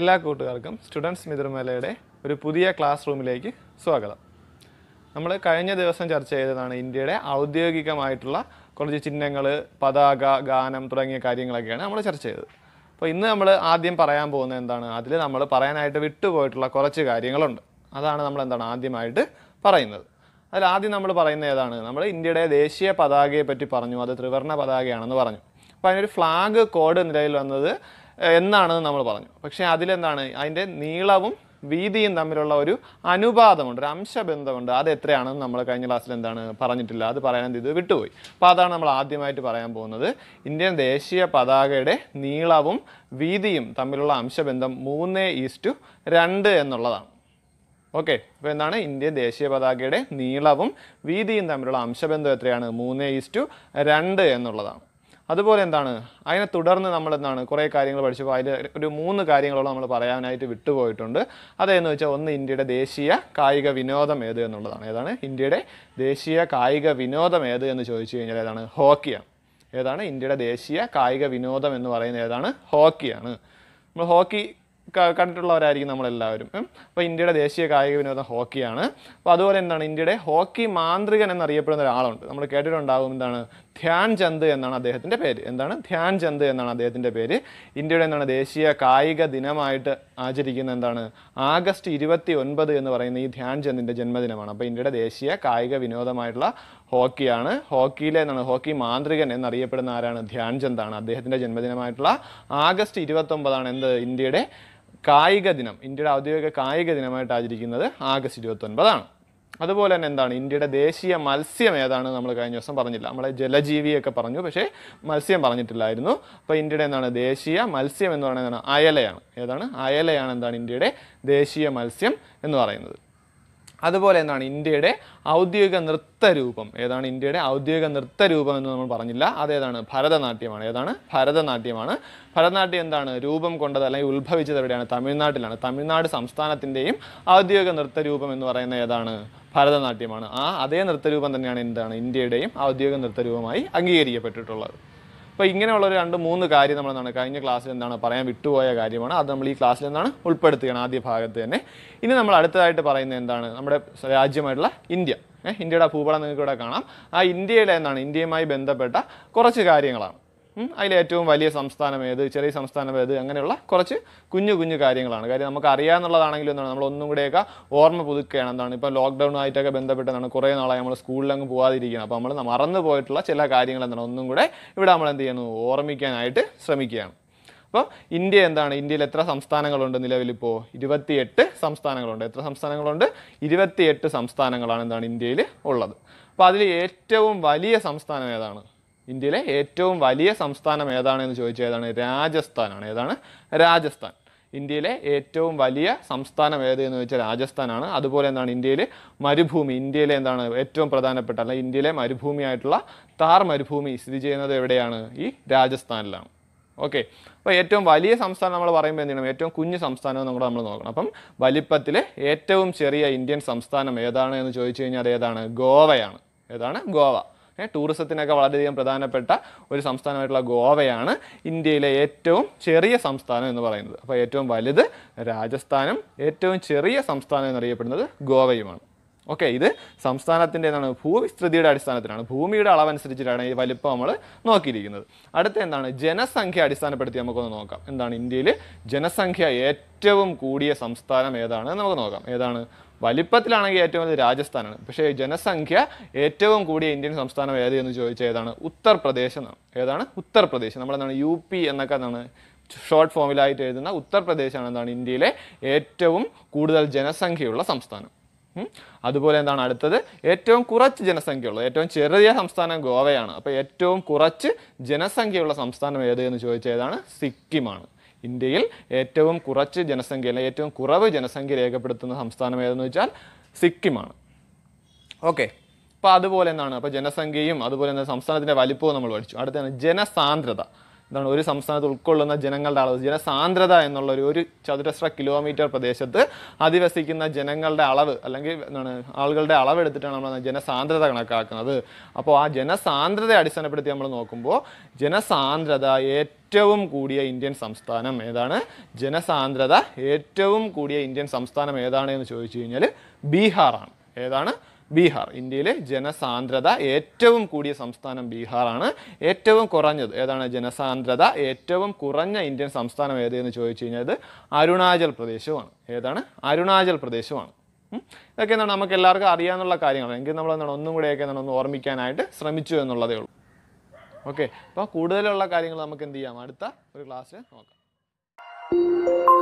എല്ലാ കൂട്ടുകാർക്കും സ്റ്റുഡൻസ് മിതൃമേലയുടെ ഒരു പുതിയ ക്ലാസ് റൂമിലേക്ക് സ്വാഗതം നമ്മൾ കഴിഞ്ഞ ദിവസം ചർച്ച ചെയ്തതാണ് ഇന്ത്യയുടെ ഔദ്യോഗികമായിട്ടുള്ള കുറച്ച് ചിഹ്നങ്ങൾ പതാക ഗാനം തുടങ്ങിയ കാര്യങ്ങളൊക്കെയാണ് നമ്മൾ ചർച്ച ചെയ്തത് അപ്പോൾ ഇന്ന് നമ്മൾ ആദ്യം പറയാൻ പോകുന്നത് എന്താണ് അതിൽ നമ്മൾ പറയാനായിട്ട് വിട്ടുപോയിട്ടുള്ള കുറച്ച് കാര്യങ്ങളുണ്ട് അതാണ് നമ്മൾ എന്താണ് ആദ്യമായിട്ട് പറയുന്നത് അതിൽ ആദ്യം നമ്മൾ പറയുന്നത് ഏതാണ് നമ്മൾ ഇന്ത്യയുടെ ദേശീയ പതാകയെ പറ്റി പറഞ്ഞു അത് ത്രിവർണ്ണ പതാകയാണെന്ന് പറഞ്ഞു അപ്പോൾ അതിനൊരു ഫ്ലാഗ് കോഡ് നിലയിൽ വന്നത് എന്നാണെന്ന് നമ്മൾ പറഞ്ഞു പക്ഷേ അതിലെന്താണ് അതിൻ്റെ നീളവും വീതിയും തമ്മിലുള്ള ഒരു അനുപാതമുണ്ട് ഒരു അംശബന്ധമുണ്ട് അത് എത്രയാണെന്ന് നമ്മൾ കഴിഞ്ഞ ക്ലാസ്സിൽ എന്താണ് പറഞ്ഞിട്ടില്ല അത് പറയാൻ ഇത് വിട്ടുപോയി അപ്പോൾ അതാണ് നമ്മൾ ആദ്യമായിട്ട് പറയാൻ പോകുന്നത് ഇന്ത്യൻ ദേശീയ പതാകയുടെ നീളവും വീതിയും തമ്മിലുള്ള അംശബന്ധം മൂന്ന് ഈസ്റ്റു രണ്ട് എന്നുള്ളതാണ് ഓക്കെ അപ്പോൾ എന്താണ് ഇന്ത്യൻ ദേശീയ പതാകയുടെ നീളവും വീതിയും തമ്മിലുള്ള അംശബന്ധം എത്രയാണ് മൂന്ന് ഈസ്റ്റു രണ്ട് എന്നുള്ളതാണ് അതുപോലെ എന്താണ് അതിനെ തുടർന്ന് നമ്മൾ എന്താണ് കുറേ കാര്യങ്ങൾ പഠിച്ചപ്പോൾ അതിൽ ഒരു മൂന്ന് കാര്യങ്ങളോളം നമ്മൾ പറയാനായിട്ട് വിട്ടുപോയിട്ടുണ്ട് അതെന്ന് വെച്ചാൽ ഒന്ന് ഇന്ത്യയുടെ ദേശീയ കായിക വിനോദം ഏത് എന്നുള്ളതാണ് ഏതാണ് ഇന്ത്യയുടെ ദേശീയ കായിക വിനോദം ഏത് എന്ന് ചോദിച്ചു കഴിഞ്ഞാൽ ഏതാണ് ഹോക്കിയാണ് ഏതാണ് ഇന്ത്യയുടെ ദേശീയ കായിക വിനോദം എന്ന് പറയുന്നത് ഏതാണ് ഹോക്കിയാണ് നമ്മൾ ഹോക്കി കണ്ടിട്ടുള്ളവരായിരിക്കും നമ്മളെല്ലാവരും അപ്പോൾ ഇന്ത്യയുടെ ദേശീയ കായിക വിനോദം ഹോക്കിയാണ് അപ്പോൾ അതുപോലെ എന്താണ് ഇന്ത്യയുടെ ഹോക്കി മാന്ത്രികൻ എന്നറിയപ്പെടുന്ന ഒരാളുണ്ട് നമ്മൾ കേട്ടിട്ടുണ്ടാകും എന്താണ് ധ്യാൻ ചന്ദ് എന്നാണ് അദ്ദേഹത്തിൻ്റെ പേര് എന്താണ് ധ്യാൻ ചന്ദ് എന്നാണ് അദ്ദേഹത്തിൻ്റെ പേര് ഇന്ത്യയുടെ എന്താണ് ദേശീയ കായിക ദിനമായിട്ട് ആചരിക്കുന്ന എന്താണ് ആഗസ്റ്റ് ഇരുപത്തി ഒൻപത് എന്ന് പറയുന്ന ഈ ധ്യാൻ ചന്ദിൻ്റെ ജന്മദിനമാണ് അപ്പോൾ ഇന്ത്യയുടെ ദേശീയ കായിക വിനോദമായിട്ടുള്ള ഹോക്കിയാണ് ഹോക്കിയിലെ എന്നാണ് ഹോക്കി മാന്ത്രികൻ എന്നറിയപ്പെടുന്ന ആരാണ് ധ്യാൻ ചന്ദാണ് അദ്ദേഹത്തിൻ്റെ ജന്മദിനമായിട്ടുള്ള ആഗസ്റ്റ് ഇരുപത്തൊമ്പതാണ് എന്ത് ഇന്ത്യയുടെ കായിക ദിനം ഇന്ത്യയുടെ ഔദ്യോഗിക കായിക ദിനമായിട്ട് ആചരിക്കുന്നത് ആഗസ്റ്റ് ഇരുപത്തൊൻപതാണ് അതുപോലെ തന്നെ എന്താണ് ഇന്ത്യയുടെ ദേശീയ മത്സ്യം ഏതാണ് നമ്മൾ കഴിഞ്ഞ ദിവസം പറഞ്ഞില്ല നമ്മളെ ജലജീവിയൊക്കെ പറഞ്ഞു പക്ഷേ മത്സ്യം പറഞ്ഞിട്ടില്ലായിരുന്നു അപ്പോൾ ഇന്ത്യയുടെ എന്താണ് ദേശീയ മത്സ്യം എന്ന് പറയുന്നത് അയലയാണ് ഏതാണ് അയലയാണ് എന്താണ് ഇന്ത്യയുടെ ദേശീയ മത്സ്യം എന്ന് പറയുന്നത് അതുപോലെ എന്താണ് ഇന്ത്യയുടെ ഔദ്യോഗിക നൃത്തരൂപം ഏതാണ് ഇന്ത്യയുടെ ഔദ്യോഗിക നൃത്തരൂപം എന്ന് നമ്മൾ പറഞ്ഞില്ല അതേതാണ് ഭരതനാട്യമാണ് ഏതാണ് ഭരതനാട്യമാണ് ഭരതനാട്യം എന്താണ് രൂപം കൊണ്ടത് അല്ലെങ്കിൽ ഉത്ഭവിച്ചത് എവിടെയാണ് തമിഴ്നാട്ടിലാണ് തമിഴ്നാട് സംസ്ഥാനത്തിൻ്റെയും ഔദ്യോഗിക നൃത്തരൂപം എന്ന് പറയുന്ന ഏതാണ് ഭരതനാട്യമാണ് ആ അതേ നൃത്തരൂപം തന്നെയാണ് എന്താണ് ഇന്ത്യയുടെയും ഔദ്യോഗിക നൃത്തരൂപമായി അംഗീകരിക്കപ്പെട്ടിട്ടുള്ളത് അപ്പോൾ ഇങ്ങനെയുള്ള ഒരു രണ്ട് മൂന്ന് കാര്യം നമ്മൾ എന്താണ് കഴിഞ്ഞ ക്ലാസ്സിൽ എന്താണ് പറയാൻ വിട്ടുപോയ കാര്യമാണ് അത് നമ്മൾ ഈ ക്ലാസ്സിൽ എന്താണ് ഉൾപ്പെടുത്തുകയാണ് ആദ്യ ഭാഗത്ത് തന്നെ ഇനി നമ്മൾ അടുത്തതായിട്ട് പറയുന്നത് എന്താണ് നമ്മുടെ രാജ്യമായിട്ടുള്ള ഇന്ത്യ ഇന്ത്യയുടെ ഭൂപടം നിങ്ങൾക്ക് ഇവിടെ കാണാം ആ ഇന്ത്യയിലെ എന്താണ് ഇന്ത്യയുമായി ബന്ധപ്പെട്ട കുറച്ച് കാര്യങ്ങളാണ് അതിലേറ്റവും വലിയ സംസ്ഥാനം ഏത് ചെറിയ സംസ്ഥാനം ഏത് അങ്ങനെയുള്ള കുറച്ച് കുഞ്ഞു കുഞ്ഞു കാര്യങ്ങളാണ് കാര്യം നമുക്ക് അറിയാമെന്നുള്ളതാണെങ്കിലും എന്താണ് നമ്മൾ ഒന്നും കൂടെയൊക്കെ ഓർമ്മ പുതുക്കുകയാണ് എന്താണ് ഇപ്പോൾ ലോക്ക്ഡൗൺ ആയിട്ടൊക്കെ ബന്ധപ്പെട്ടതാണ് കുറേ നാളായി നമ്മൾ സ്കൂളിലങ്ങ് പോകാതിരിക്കുകയാണ് അപ്പോൾ നമ്മൾ മറന്നു പോയിട്ടുള്ള ചില കാര്യങ്ങൾ എന്താണ് ഒന്നും കൂടെ ഇവിടെ നമ്മൾ എന്ത് ചെയ്യുന്നു ഓർമ്മിക്കാനായിട്ട് ശ്രമിക്കുകയാണ് അപ്പോൾ ഇന്ത്യ എന്താണ് ഇന്ത്യയിൽ എത്ര സംസ്ഥാനങ്ങളുണ്ട് നിലവിലിപ്പോൾ ഇരുപത്തിയെട്ട് സംസ്ഥാനങ്ങളുണ്ട് എത്ര സംസ്ഥാനങ്ങളുണ്ട് ഇരുപത്തിയെട്ട് സംസ്ഥാനങ്ങളാണ് എന്താണ് ഇന്ത്യയിൽ ഉള്ളത് അപ്പോൾ അതിൽ ഏറ്റവും വലിയ സംസ്ഥാനം ഏതാണ് ഇന്ത്യയിലെ ഏറ്റവും വലിയ സംസ്ഥാനം ഏതാണെന്ന് ചോദിച്ചാൽ ഏതാണ് രാജസ്ഥാനാണ് ഏതാണ് രാജസ്ഥാൻ ഇന്ത്യയിലെ ഏറ്റവും വലിയ സംസ്ഥാനം ഏതെന്ന് ചോദിച്ചാൽ രാജസ്ഥാനാണ് അതുപോലെ എന്താണ് ഇന്ത്യയിലെ മരുഭൂമി ഇന്ത്യയിലെ എന്താണ് ഏറ്റവും പ്രധാനപ്പെട്ട അല്ല ഇന്ത്യയിലെ മരുഭൂമിയായിട്ടുള്ള താർ മരുഭൂമി സ്ഥിതി ചെയ്യുന്നത് എവിടെയാണ് ഈ രാജസ്ഥാനിലാണ് ഓക്കെ അപ്പോൾ ഏറ്റവും വലിയ സംസ്ഥാനം നമ്മൾ പറയുമ്പോൾ എന്ത് ചെയ്യണം ഏറ്റവും കുഞ്ഞു സംസ്ഥാനം നമ്മൾ നമ്മൾ നോക്കണം അപ്പം വലിപ്പത്തിൽ ഏറ്റവും ചെറിയ ഇന്ത്യൻ സംസ്ഥാനം ഏതാണ് എന്ന് ചോദിച്ചു കഴിഞ്ഞാൽ അത് ഏതാണ് ഗോവയാണ് ഏതാണ് ഗോവ ടൂറിസത്തിനൊക്കെ വളരെയധികം പ്രധാനപ്പെട്ട ഒരു സംസ്ഥാനമായിട്ടുള്ള ഗോവയാണ് ഇന്ത്യയിലെ ഏറ്റവും ചെറിയ സംസ്ഥാനം എന്ന് പറയുന്നത് അപ്പോൾ ഏറ്റവും വലുത് രാജസ്ഥാനും ഏറ്റവും ചെറിയ സംസ്ഥാനം എന്നറിയപ്പെടുന്നത് ഗോവയുമാണ് ഓക്കെ ഇത് സംസ്ഥാനത്തിൻ്റെ എന്താണ് ഭൂവിസ്തൃതിയുടെ അടിസ്ഥാനത്തിലാണ് ഭൂമിയുടെ അളവനുസരിച്ചിട്ടാണ് ഈ വലിപ്പം നമ്മൾ നോക്കിയിരിക്കുന്നത് അടുത്ത എന്താണ് ജനസംഖ്യ അടിസ്ഥാനപ്പെടുത്തി നമുക്കൊന്ന് നോക്കാം എന്താണ് ഇന്ത്യയിൽ ജനസംഖ്യ ഏറ്റവും കൂടിയ സംസ്ഥാനം ഏതാണ് നമുക്ക് നോക്കാം ഏതാണ് വലിപ്പത്തിലാണെങ്കിൽ ഏറ്റവും വലിയ രാജസ്ഥാനാണ് പക്ഷേ ജനസംഖ്യ ഏറ്റവും കൂടിയ ഇന്ത്യൻ സംസ്ഥാനം ഏത് എന്ന് ചോദിച്ചാൽ ഏതാണ് ഉത്തർപ്രദേശ് എന്നാണ് ഏതാണ് ഉത്തർപ്രദേശ് നമ്മളെന്താണ് യു പി എന്നൊക്കെ എന്താണ് ഷോർട്ട് ഫോമിലായിട്ട് എഴുതുന്ന ഉത്തർപ്രദേശാണ് എന്താണ് ഇന്ത്യയിലെ ഏറ്റവും കൂടുതൽ ജനസംഖ്യയുള്ള സംസ്ഥാനം അതുപോലെ എന്താണ് അടുത്തത് ഏറ്റവും കുറച്ച് ജനസംഖ്യയുള്ളത് ഏറ്റവും ചെറിയ സംസ്ഥാനം ഗോവയാണ് അപ്പോൾ ഏറ്റവും കുറച്ച് ജനസംഖ്യയുള്ള സംസ്ഥാനം ഏത് എന്ന് ഏതാണ് സിക്കിമാണ് ഇന്ത്യയിൽ ഏറ്റവും കുറച്ച് ജനസംഖ്യ അല്ലെങ്കിൽ ഏറ്റവും കുറവ് ജനസംഖ്യ രേഖപ്പെടുത്തുന്ന സംസ്ഥാനം ഏതെന്ന് വെച്ചാൽ സിക്കിമാണ് ഓക്കെ അപ്പോൾ അതുപോലെ എന്താണ് അപ്പോൾ ജനസംഖ്യയും അതുപോലെ തന്നെ സംസ്ഥാനത്തിൻ്റെ വലിപ്പവും നമ്മൾ പഠിച്ചു അടുത്താണ് ജനസാന്ദ്രത എന്താണ് ഒരു സംസ്ഥാനത്ത് ഉൾക്കൊള്ളുന്ന ജനങ്ങളുടെ അളവ് ജനസാന്ദ്രത എന്നുള്ള ഒരു ഒരു ചതുരശ്ര കിലോമീറ്റർ പ്രദേശത്ത് അധിവസിക്കുന്ന ജനങ്ങളുടെ അളവ് അല്ലെങ്കിൽ എന്താണ് ആളുകളുടെ അളവ് എടുത്തിട്ടാണ് നമ്മൾ ജനസാന്ദ്രത കണക്കാക്കുന്നത് അപ്പോൾ ആ ജനസാന്ദ്രതയെ അടിസ്ഥാനപ്പെടുത്തി നമ്മൾ നോക്കുമ്പോൾ ജനസാന്ദ്രത ഏറ്റവും കൂടിയ ഇന്ത്യൻ സംസ്ഥാനം ഏതാണ് ജനസാന്ദ്രത ഏറ്റവും കൂടിയ ഇന്ത്യൻ സംസ്ഥാനം ഏതാണ് എന്ന് ചോദിച്ചു കഴിഞ്ഞാൽ ബീഹാറാണ് ഏതാണ് ബീഹാർ ഇന്ത്യയിലെ ജനസാന്ദ്രത ഏറ്റവും കൂടിയ സംസ്ഥാനം ബീഹാറാണ് ഏറ്റവും കുറഞ്ഞത് ഏതാണ് ജനസാന്ദ്രത ഏറ്റവും കുറഞ്ഞ ഇന്ത്യൻ സംസ്ഥാനം ഏതെന്ന് ചോദിച്ചു കഴിഞ്ഞാൽ അത് അരുണാചൽ പ്രദേശുമാണ് ഏതാണ് അരുണാചൽ പ്രദേശുമാണ് ഇതൊക്കെ എന്താണ് നമുക്ക് എല്ലാവർക്കും അറിയാമെന്നുള്ള കാര്യങ്ങളാണ് എങ്കിൽ നമ്മൾ എന്താണ് ഒന്നും കൂടെയൊക്കെ എന്താണ് ഒന്ന് ഓർമ്മിക്കാനായിട്ട് ശ്രമിച്ചു എന്നുള്ളതേ ഉള്ളൂ ഓക്കെ അപ്പോൾ കൂടുതലുള്ള കാര്യങ്ങൾ നമുക്ക് എന്ത് ചെയ്യാം അടുത്ത ഒരു ക്ലാസ്സിൽ നോക്കാം